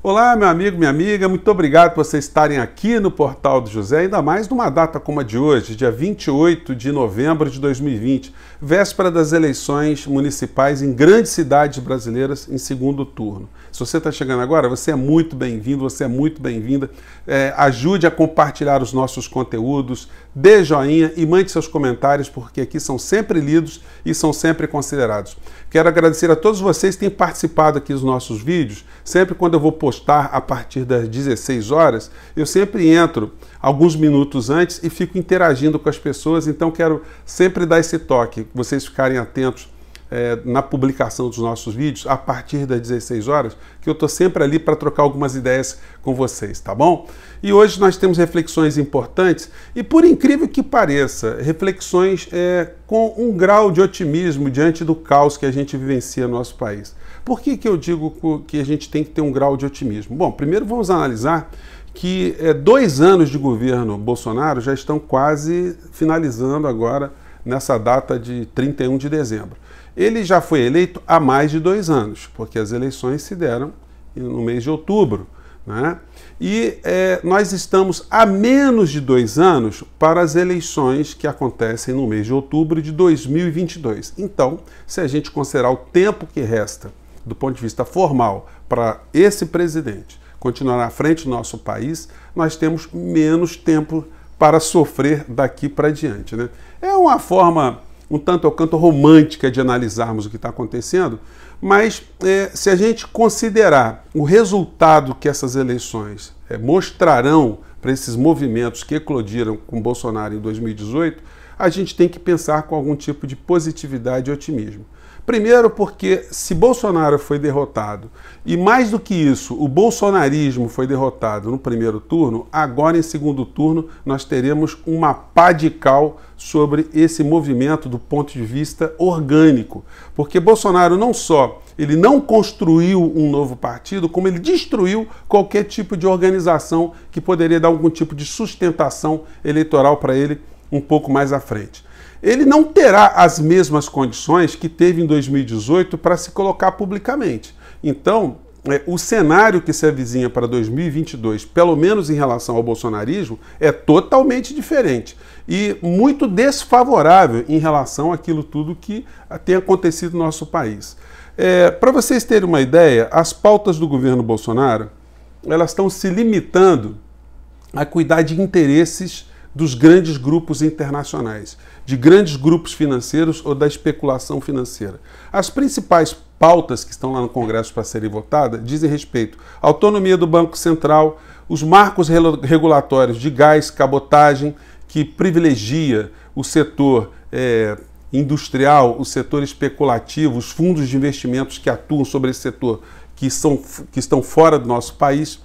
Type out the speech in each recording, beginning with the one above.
Olá, meu amigo, minha amiga, muito obrigado por vocês estarem aqui no Portal do José, ainda mais numa data como a de hoje, dia 28 de novembro de 2020, véspera das eleições municipais em grandes cidades brasileiras em segundo turno. Se você está chegando agora, você é muito bem-vindo, você é muito bem-vinda. É, ajude a compartilhar os nossos conteúdos, dê joinha e mande seus comentários, porque aqui são sempre lidos e são sempre considerados. Quero agradecer a todos vocês que têm participado aqui dos nossos vídeos. Sempre quando eu vou postar a partir das 16 horas, eu sempre entro alguns minutos antes e fico interagindo com as pessoas, então quero sempre dar esse toque, vocês ficarem atentos é, na publicação dos nossos vídeos a partir das 16 horas, que eu estou sempre ali para trocar algumas ideias com vocês, tá bom? E hoje nós temos reflexões importantes e, por incrível que pareça, reflexões é, com um grau de otimismo diante do caos que a gente vivencia no nosso país. Por que, que eu digo que a gente tem que ter um grau de otimismo? Bom, primeiro vamos analisar que é, dois anos de governo Bolsonaro já estão quase finalizando agora nessa data de 31 de dezembro. Ele já foi eleito há mais de dois anos, porque as eleições se deram no mês de outubro. Né? E é, nós estamos a menos de dois anos para as eleições que acontecem no mês de outubro de 2022. Então, se a gente considerar o tempo que resta do ponto de vista formal para esse presidente continuar à frente do nosso país, nós temos menos tempo para sofrer daqui para diante. Né? É uma forma um tanto ao é canto romântica é de analisarmos o que está acontecendo, mas é, se a gente considerar o resultado que essas eleições é, mostrarão para esses movimentos que eclodiram com Bolsonaro em 2018, a gente tem que pensar com algum tipo de positividade e otimismo. Primeiro, porque se Bolsonaro foi derrotado, e mais do que isso, o bolsonarismo foi derrotado no primeiro turno, agora em segundo turno nós teremos uma pá de cal sobre esse movimento do ponto de vista orgânico. Porque Bolsonaro não só ele não construiu um novo partido, como ele destruiu qualquer tipo de organização que poderia dar algum tipo de sustentação eleitoral para ele um pouco mais à frente ele não terá as mesmas condições que teve em 2018 para se colocar publicamente. Então, é, o cenário que se avizinha para 2022, pelo menos em relação ao bolsonarismo, é totalmente diferente e muito desfavorável em relação àquilo tudo que tem acontecido no nosso país. É, para vocês terem uma ideia, as pautas do governo Bolsonaro elas estão se limitando a cuidar de interesses dos grandes grupos internacionais, de grandes grupos financeiros ou da especulação financeira. As principais pautas que estão lá no Congresso para serem votadas dizem respeito à autonomia do Banco Central, os marcos regulatórios de gás, cabotagem, que privilegia o setor é, industrial, o setor especulativo, os fundos de investimentos que atuam sobre esse setor que, são, que estão fora do nosso país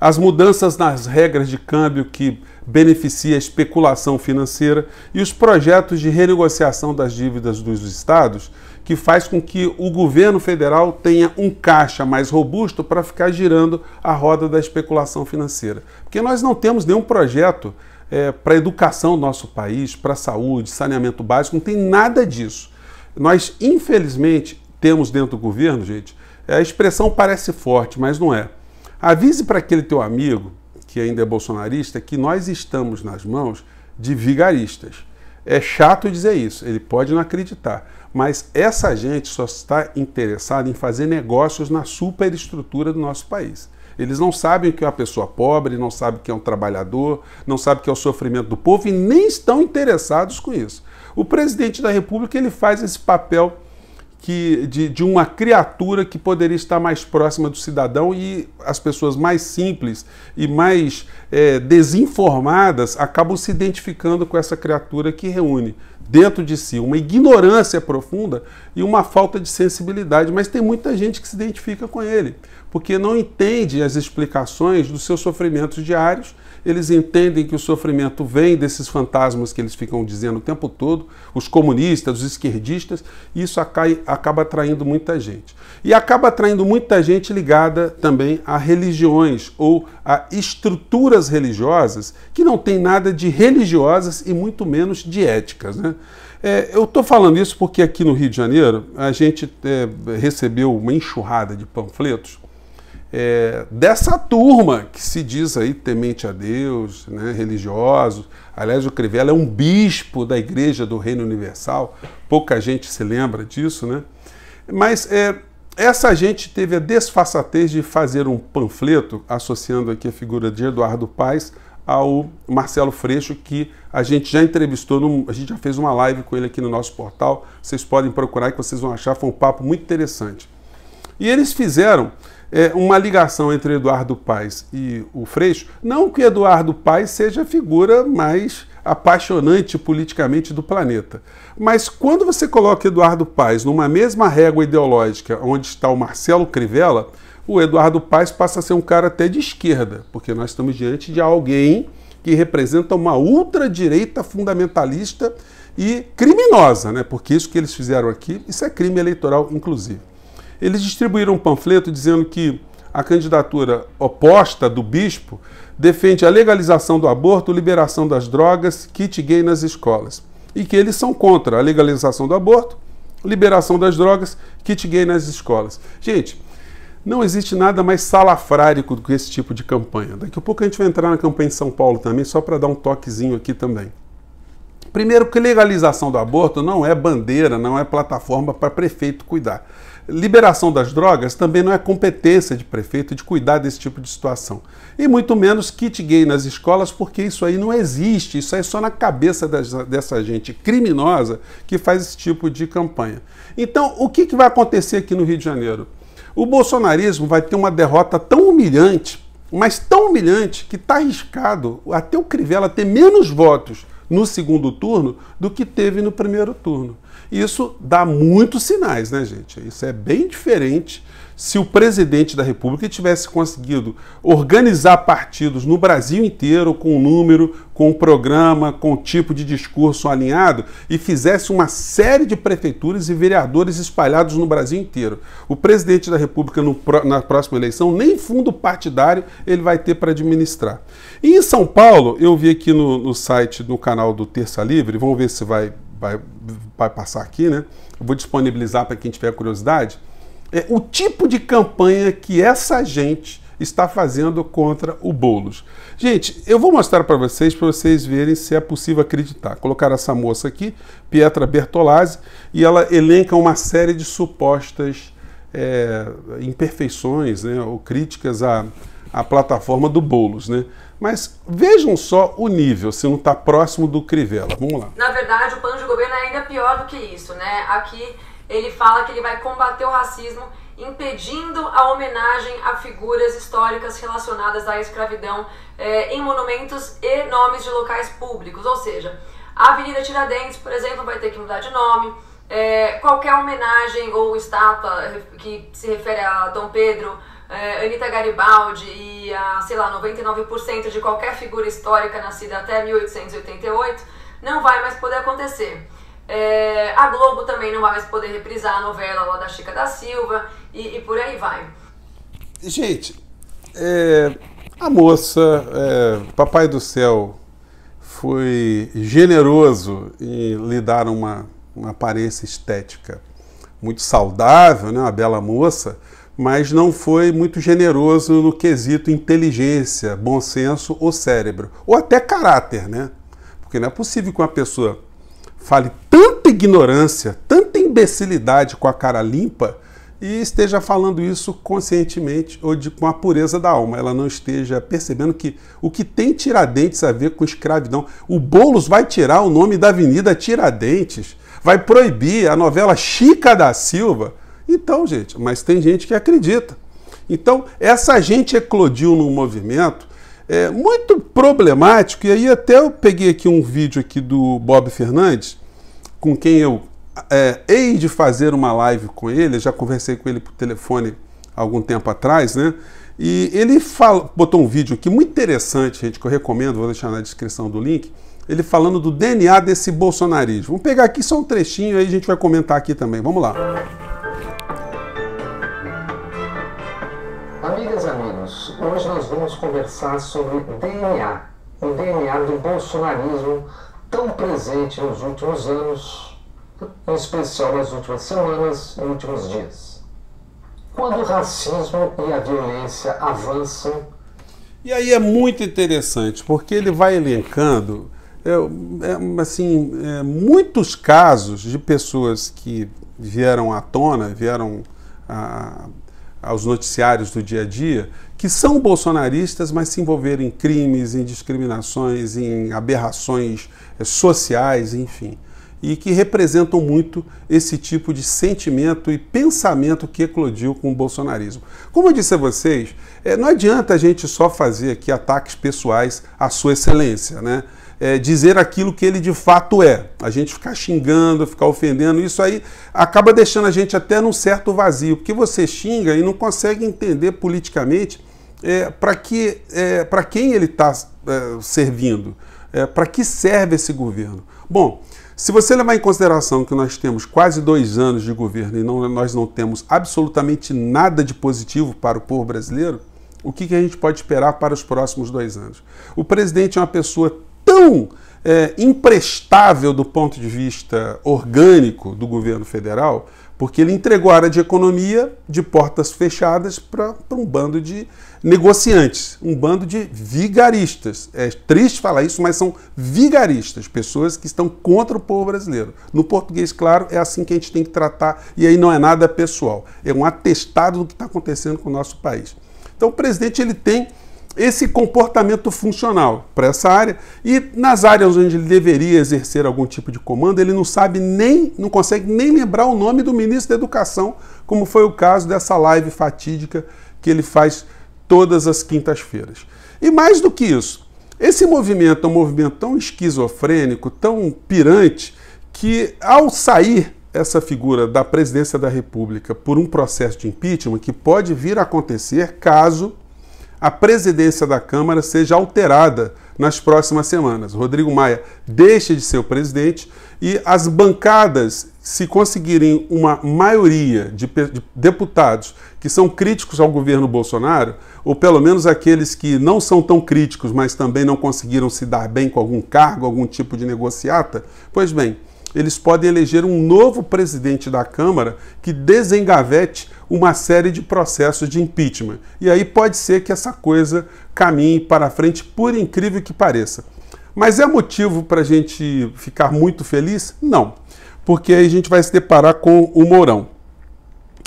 as mudanças nas regras de câmbio que beneficia a especulação financeira e os projetos de renegociação das dívidas dos estados, que faz com que o governo federal tenha um caixa mais robusto para ficar girando a roda da especulação financeira. Porque nós não temos nenhum projeto é, para educação do nosso país, para saúde, saneamento básico, não tem nada disso. Nós, infelizmente, temos dentro do governo, gente, é, a expressão parece forte, mas não é Avise para aquele teu amigo, que ainda é bolsonarista, que nós estamos nas mãos de vigaristas. É chato dizer isso, ele pode não acreditar, mas essa gente só está interessada em fazer negócios na superestrutura do nosso país. Eles não sabem o que é uma pessoa pobre, não sabem o que é um trabalhador, não sabem o que é o sofrimento do povo e nem estão interessados com isso. O presidente da República ele faz esse papel que, de, de uma criatura que poderia estar mais próxima do cidadão e as pessoas mais simples e mais é, desinformadas acabam se identificando com essa criatura que reúne dentro de si uma ignorância profunda e uma falta de sensibilidade. Mas tem muita gente que se identifica com ele, porque não entende as explicações dos seus sofrimentos diários eles entendem que o sofrimento vem desses fantasmas que eles ficam dizendo o tempo todo, os comunistas, os esquerdistas, e isso acaba atraindo muita gente. E acaba atraindo muita gente ligada também a religiões ou a estruturas religiosas que não tem nada de religiosas e muito menos de éticas. Né? É, eu estou falando isso porque aqui no Rio de Janeiro a gente é, recebeu uma enxurrada de panfletos é, dessa turma que se diz aí temente a Deus, né, religioso. Aliás, o Crivella é um bispo da Igreja do Reino Universal, pouca gente se lembra disso, né? Mas é, essa gente teve a desfaçatez de fazer um panfleto associando aqui a figura de Eduardo Paes ao Marcelo Freixo, que a gente já entrevistou, no, a gente já fez uma live com ele aqui no nosso portal. Vocês podem procurar que vocês vão achar, foi um papo muito interessante. E eles fizeram é, uma ligação entre Eduardo Paes e o Freixo. Não que Eduardo Paes seja a figura mais apaixonante politicamente do planeta. Mas quando você coloca Eduardo Paes numa mesma régua ideológica onde está o Marcelo Crivella, o Eduardo Paes passa a ser um cara até de esquerda, porque nós estamos diante de alguém que representa uma ultradireita fundamentalista e criminosa, né? Porque isso que eles fizeram aqui, isso é crime eleitoral, inclusive eles distribuíram um panfleto dizendo que a candidatura oposta do bispo defende a legalização do aborto, liberação das drogas, kit gay nas escolas. E que eles são contra a legalização do aborto, liberação das drogas, kit gay nas escolas. Gente, não existe nada mais salafrárico do que esse tipo de campanha. Daqui a pouco a gente vai entrar na campanha em São Paulo também, só para dar um toquezinho aqui também. Primeiro, que legalização do aborto não é bandeira, não é plataforma para prefeito cuidar liberação das drogas também não é competência de prefeito de cuidar desse tipo de situação. E muito menos kit gay nas escolas, porque isso aí não existe, isso aí é só na cabeça dessa, dessa gente criminosa que faz esse tipo de campanha. Então, o que, que vai acontecer aqui no Rio de Janeiro? O bolsonarismo vai ter uma derrota tão humilhante, mas tão humilhante, que está arriscado até o Crivella ter menos votos no segundo turno do que teve no primeiro turno. Isso dá muitos sinais, né, gente? Isso é bem diferente se o presidente da República tivesse conseguido organizar partidos no Brasil inteiro com número, com programa, com tipo de discurso alinhado e fizesse uma série de prefeituras e vereadores espalhados no Brasil inteiro. O presidente da República no, na próxima eleição nem fundo partidário ele vai ter para administrar. E em São Paulo, eu vi aqui no, no site, no canal do Terça Livre, vamos ver se vai vai, vai, passar aqui, né? Eu vou disponibilizar para quem tiver curiosidade é, o tipo de campanha que essa gente está fazendo contra o Boulos. Gente, eu vou mostrar para vocês, para vocês verem se é possível acreditar. Colocar essa moça aqui, Pietra Bertolazzi, e ela elenca uma série de supostas é, imperfeições né, ou críticas à, à plataforma do Boulos. Né? Mas vejam só o nível, se não está próximo do Crivella. Vamos lá. Na verdade, o plano de governo é ainda pior do que isso. né? Aqui ele fala que ele vai combater o racismo impedindo a homenagem a figuras históricas relacionadas à escravidão é, em monumentos e nomes de locais públicos. Ou seja, a Avenida Tiradentes, por exemplo, vai ter que mudar de nome. É, qualquer homenagem ou estátua que se refere a Dom Pedro, é, Anita Garibaldi e a, sei lá, 99% de qualquer figura histórica nascida até 1888 não vai mais poder acontecer. É, a Globo também não vai mais poder reprisar a novela lá da Chica da Silva e, e por aí vai. Gente, é, a moça, é, Papai do Céu, foi generoso em lhe dar uma, uma aparência estética muito saudável, né, uma bela moça, mas não foi muito generoso no quesito inteligência, bom senso ou cérebro, ou até caráter, né? Porque não é possível que uma pessoa fale tanta ignorância, tanta imbecilidade com a cara limpa e esteja falando isso conscientemente ou de, com a pureza da alma. Ela não esteja percebendo que o que tem Tiradentes a ver com escravidão. O Boulos vai tirar o nome da Avenida Tiradentes, vai proibir a novela Chica da Silva. Então, gente, mas tem gente que acredita. Então, essa gente eclodiu num movimento é muito problemático, e aí até eu peguei aqui um vídeo aqui do Bob Fernandes, com quem eu é, hei de fazer uma live com ele, já conversei com ele por telefone algum tempo atrás, né? E ele fala, botou um vídeo aqui muito interessante, gente, que eu recomendo, vou deixar na descrição do link, ele falando do DNA desse bolsonarismo. Vamos pegar aqui só um trechinho, aí a gente vai comentar aqui também. Vamos lá. Amigas, amigos, hoje nós vamos conversar sobre DNA, o DNA do bolsonarismo tão presente nos últimos anos, em especial nas últimas semanas e últimos dias. Quando o racismo e a violência avançam. E aí é muito interessante, porque ele vai elencando é, é assim, é, muitos casos de pessoas que vieram à tona, vieram a aos noticiários do dia a dia, que são bolsonaristas, mas se envolveram em crimes, em discriminações, em aberrações eh, sociais, enfim. E que representam muito esse tipo de sentimento e pensamento que eclodiu com o bolsonarismo. Como eu disse a vocês, eh, não adianta a gente só fazer aqui ataques pessoais à sua excelência, né? é, dizer aquilo que ele de fato é. A gente ficar xingando, ficar ofendendo, isso aí acaba deixando a gente até num certo vazio, porque você xinga e não consegue entender politicamente é, para que, é, para quem ele está é, servindo, é, para que serve esse governo. Bom, se você levar em consideração que nós temos quase dois anos de governo e não, nós não temos absolutamente nada de positivo para o povo brasileiro, o que, que a gente pode esperar para os próximos dois anos? O presidente é uma pessoa tão é, imprestável do ponto de vista orgânico do governo federal, porque ele entregou a área de economia de portas fechadas para um bando de negociantes, um bando de vigaristas. É triste falar isso, mas são vigaristas, pessoas que estão contra o povo brasileiro. No português, claro, é assim que a gente tem que tratar, e aí não é nada pessoal, é um atestado do que está acontecendo com o nosso país. Então, o presidente ele tem esse comportamento funcional para essa área e nas áreas onde ele deveria exercer algum tipo de comando, ele não sabe nem, não consegue nem lembrar o nome do ministro da Educação, como foi o caso dessa live fatídica que ele faz todas as quintas-feiras. E mais do que isso, esse movimento é um movimento tão esquizofrênico, tão pirante, que ao sair essa figura da presidência da República por um processo de impeachment que pode vir a acontecer caso a presidência da Câmara seja alterada nas próximas semanas. Rodrigo Maia deixa de ser o presidente e as bancadas, se conseguirem uma maioria de, deputados que são críticos ao governo Bolsonaro, ou pelo menos aqueles que não são tão críticos, mas também não conseguiram se dar bem com algum cargo, algum tipo de negociata, pois bem, eles podem eleger um novo presidente da Câmara que desengavete uma série de processos de impeachment. E aí pode ser que essa coisa caminhe para frente, por incrível que pareça. Mas é motivo para a gente ficar muito feliz? Não, porque aí a gente vai se deparar com o Mourão.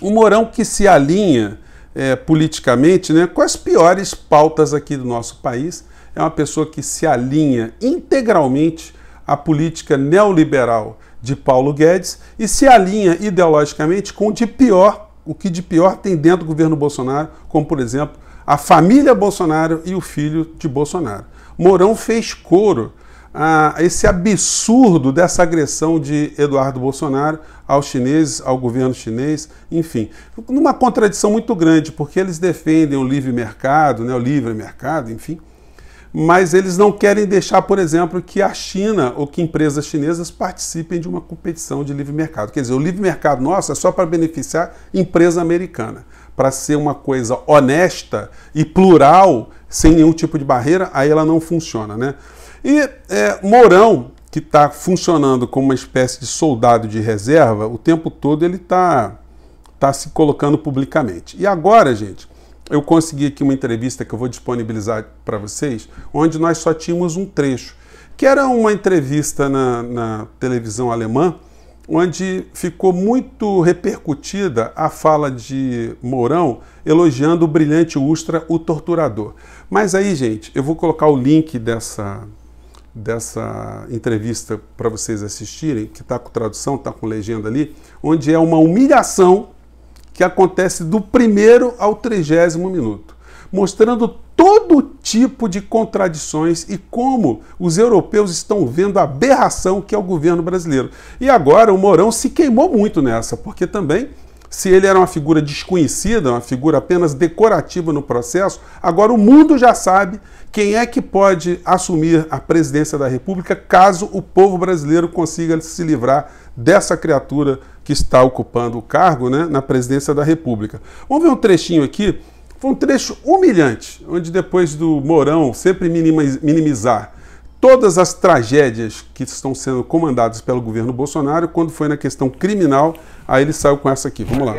O Mourão que se alinha é, politicamente né, com as piores pautas aqui do nosso país, é uma pessoa que se alinha integralmente à política neoliberal de Paulo Guedes e se alinha ideologicamente com o de pior o que de pior tem dentro do governo Bolsonaro, como por exemplo a família Bolsonaro e o filho de Bolsonaro. Mourão fez coro a esse absurdo dessa agressão de Eduardo Bolsonaro aos chineses, ao governo chinês, enfim, numa contradição muito grande, porque eles defendem o livre mercado, né, o livre mercado, enfim, mas eles não querem deixar, por exemplo, que a China ou que empresas chinesas participem de uma competição de livre mercado. Quer dizer, o livre mercado nosso é só para beneficiar empresa americana. Para ser uma coisa honesta e plural, sem nenhum tipo de barreira, aí ela não funciona, né? E é, Mourão, que está funcionando como uma espécie de soldado de reserva, o tempo todo ele está tá se colocando publicamente. E agora, gente, eu consegui aqui uma entrevista que eu vou disponibilizar para vocês, onde nós só tínhamos um trecho, que era uma entrevista na, na televisão alemã, onde ficou muito repercutida a fala de Mourão elogiando o brilhante Ustra, o torturador. Mas aí, gente, eu vou colocar o link dessa, dessa entrevista para vocês assistirem, que está com tradução, está com legenda ali, onde é uma humilhação que acontece do primeiro ao trigésimo minuto, mostrando todo tipo de contradições e como os europeus estão vendo a aberração que é o governo brasileiro. E agora o Mourão se queimou muito nessa, porque também se ele era uma figura desconhecida, uma figura apenas decorativa no processo, agora o mundo já sabe quem é que pode assumir a presidência da República caso o povo brasileiro consiga se livrar dessa criatura que está ocupando o cargo né, na presidência da República. Vamos ver um trechinho aqui. Foi um trecho humilhante, onde depois do Mourão sempre minimizar todas as tragédias que estão sendo comandadas pelo governo Bolsonaro, quando foi na questão criminal, aí ele saiu com essa aqui. Vamos lá.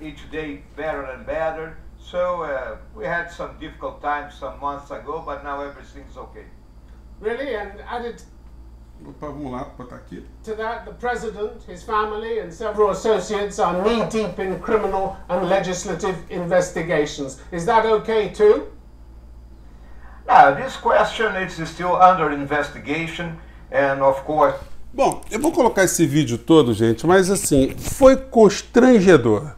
Each day better and better. So uh, we had some difficult times some months ago, but now everything's okay. Really? And added Opa, vamos lá, botar aqui. To that, the president, his family, and several associates are knee deep in criminal and legislative investigations. Is that okay too? Ah, this question is still under investigation and of course. Bom, eu vou colocar esse vídeo todo, gente, mas assim, foi constrangedor.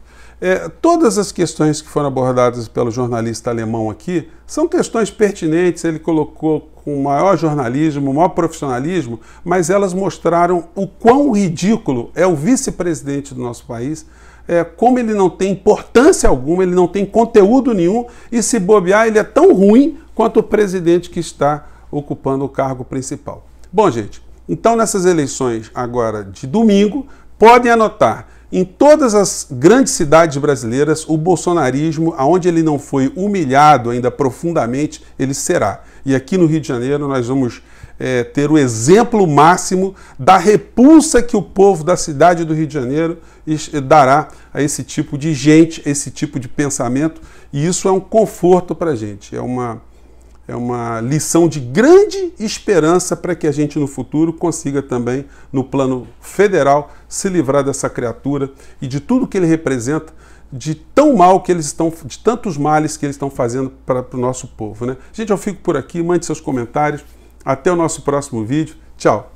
É, todas as questões que foram abordadas pelo jornalista alemão aqui são questões pertinentes, ele colocou com o maior jornalismo, o maior profissionalismo, mas elas mostraram o quão ridículo é o vice-presidente do nosso país é, como ele não tem importância alguma, ele não tem conteúdo nenhum, e se bobear, ele é tão ruim quanto o presidente que está ocupando o cargo principal. Bom, gente, então nessas eleições agora de domingo, podem anotar. Em todas as grandes cidades brasileiras, o bolsonarismo, aonde ele não foi humilhado ainda profundamente, ele será. E aqui no Rio de Janeiro, nós vamos é, ter o exemplo máximo da repulsa que o povo da cidade do Rio de Janeiro eh, dará a esse tipo de gente, esse tipo de pensamento. E isso é um conforto para a gente, é uma, é uma lição de grande esperança para que a gente no futuro consiga também, no plano federal, se livrar dessa criatura e de tudo que ele representa, de tão mal que eles estão, de tantos males que eles estão fazendo para, o nosso povo. Né? Gente, eu fico por aqui, mande seus comentários. Até o nosso próximo vídeo. Tchau!